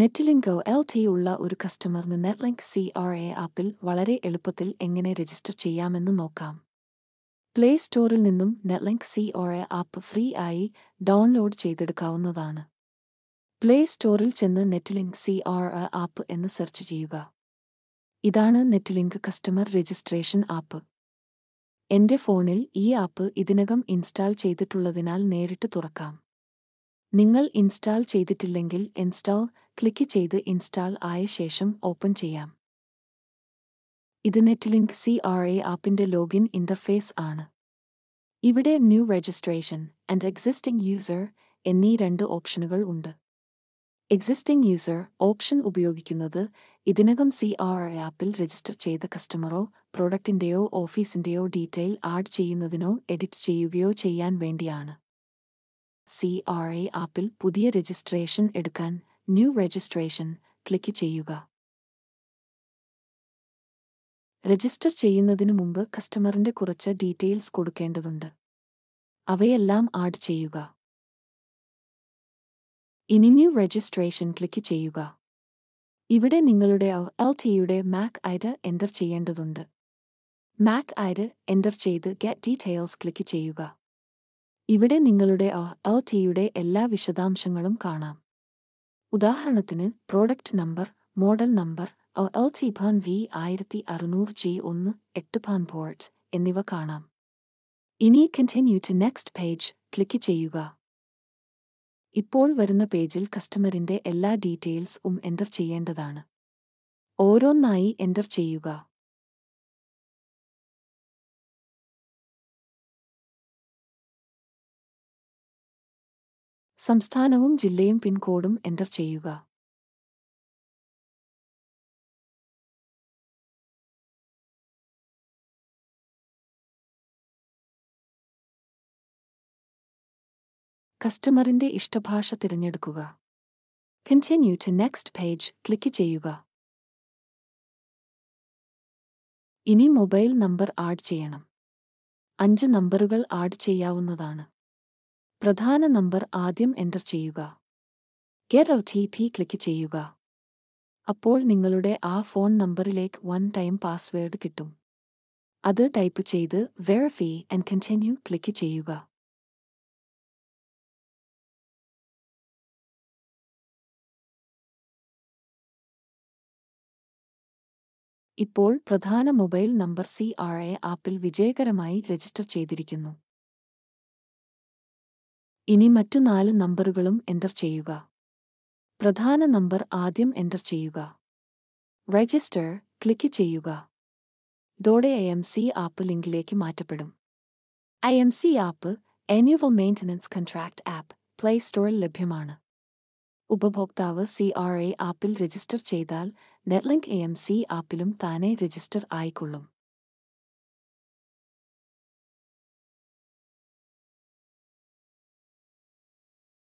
Netlink L ഉള്ള ഒരു കസ്റ്റമറിന് നെറ്റ്ലിങ്ക് സി ആർ എ ആപ്പിൽ വളരെ എളുപ്പത്തിൽ എങ്ങനെ രജിസ്റ്റർ ചെയ്യാമെന്ന് നോക്കാം പ്ലേ സ്റ്റോറിൽ നിന്നും Netlink C R A app free ആയി ഡൗൺലോഡ് ചെയ്തെടുക്കാവുന്നതാണ് പ്ലേ സ്റ്റോറിൽ ചെന്ന് Netlink C R A app എന്ന് സെർച്ച് ചെയ്യുക ഇതാണ് നെറ്റ്ലിങ്ക് കസ്റ്റമർ രജിസ്ട്രേഷൻ ആപ്പ് എന്റെ ഫോണിൽ ഈ ആപ്പ് ഇതിനകം ഇൻസ്റ്റാൾ ചെയ്തിട്ടുള്ളതിനാൽ നേരിട്ട് തുറക്കാം നിങ്ങൾ ഇൻസ്റ്റാൾ ചെയ്തിട്ടില്ലെങ്കിൽ ഇൻസ്റ്റാൾ ക്ലിക്ക് ചെയ്ത് ഇൻസ്റ്റാൾ ആയ ശേഷം ഓപ്പൺ ചെയ്യാം ഇത് നെറ്റ്ലിങ്ക് സി ആർ എ ആപ്പിന്റെ ലോഗിൻ ഇന്റർഫേസ് ആണ് ഇവിടെ new registration and existing user എന്നീ രണ്ട് ഓപ്ഷനുകൾ ഉണ്ട് എക്സിസ്റ്റിംഗ് യൂസർ ഓപ്ഷൻ ഉപയോഗിക്കുന്നത് ഇതിനകം സി ആർ ആപ്പിൽ രജിസ്റ്റർ ചെയ്ത കസ്റ്റമറോ പ്രോഡക്റ്റിൻ്റെയോ ഓഫീസിൻ്റെയോ ഡീറ്റെയിൽ ആഡ് ചെയ്യുന്നതിനോ എഡിറ്റ് ചെയ്യുകയോ ചെയ്യാൻ വേണ്ടിയാണ് സി ആർ എ ആപ്പിൽ പുതിയ രജിസ്ട്രേഷൻ എടുക്കാൻ ന്യൂ രജിസ്ട്രേഷൻ ക്ലിക്ക് ചെയ്യുക രജിസ്റ്റർ ചെയ്യുന്നതിനു മുമ്പ് കസ്റ്റമറിന്റെ കുറച്ച് ഡീറ്റെയിൽസ് കൊടുക്കേണ്ടതുണ്ട് അവയെല്ലാം ആഡ് ചെയ്യുക ഇനി ന്യൂ രജിസ്ട്രേഷൻ ക്ലിക്ക് ചെയ്യുക ഇവിടെ നിങ്ങളുടെ എൽ ടിയുടെ മാക് ഐഡ് എൻ്റർ ചെയ്യേണ്ടതുണ്ട് മാക് ഐഡ് എൻ്റർ ചെയ്ത് ഗെറ്റ് ഡീറ്റെയിൽസ് ക്ലിക്ക് ചെയ്യുക ഇവിടെ നിങ്ങളുടെ ഔ ടിയുടെ എല്ലാ വിശദാംശങ്ങളും കാണാം ഉദാഹരണത്തിന് product number model number O T ഭാൻ വി ആയിരത്തി അറുന്നൂറ് ജി ഒന്ന് എട്ട് ഭാൻ ബോർഡ് എന്നിവ കാണാം ഇനി continue to next page click ചെയ്യുക ഇപ്പോൾ വരുന്ന പേജിൽ കസ്റ്റമറിന്റെ എല്ലാ ഡീറ്റെയിൽസും എൻ്റർ ചെയ്യേണ്ടതാണ് ഓരോന്നായി എൻ്റർ ചെയ്യുക സംസ്ഥാനവും ജില്ലയും പിൻകോഡും എന്റർ ചെയ്യുക കസ്റ്റമറിന്റെ ഇഷ്ടഭാഷ തിരഞ്ഞെടുക്കുക continue to next page click ചെയ്യുക ഇനി മൊബൈൽ നമ്പർ ആഡ് ചെയ്യണം അഞ്ച് നമ്പറുകൾ ആഡ് ചെയ്യാവുന്നതാണ് പ്രധാന നമ്പർ ആദ്യം എൻ്റർ ചെയ്യുക ഗെറ്റ് ഔ ടി പി ക്ലിക്ക് ചെയ്യുക അപ്പോൾ നിങ്ങളുടെ ആ ഫോൺ നമ്പറിലേക്ക് വൺ ടൈം പാസ്വേഡ് കിട്ടും അത് ടൈപ്പ് ചെയ്ത് വെറിഫൈ ആൻഡ് കണ്ടിന്യൂ ക്ലിക്ക് ചെയ്യുക ഇപ്പോൾ പ്രധാന mobile number C R A app വിജയകരമായി രജിസ്റ്റർ ചെയ്തിരിക്കുന്നു ഇനി മറ്റു നാല് നമ്പറുകളും എൻ്റർ ചെയ്യുക പ്രധാന നമ്പർ ആദ്യം എൻ്റർ ചെയ്യുക രജിസ്റ്റർ ക്ലിക്ക് ചെയ്യുക ഇതോടെ ഐ എം സി ആപ്പ് ലിങ്കിലേക്ക് മാറ്റപ്പെടും ഐ എം സി ആപ്പ് എനിവ മെയിൻ്റനൻസ് കൺട്രാക്ട് ആപ്പ് പ്ലേ സ്റ്റോറിൽ ലഭ്യമാണ് ഉപഭോക്താവ് C R A app register ചെയ്താൽ നെറ്റ്ലിങ്ക് എ എം സി ആപ്പിലും താനെ രജിസ്റ്റർ ആയിക്കൊള്ളും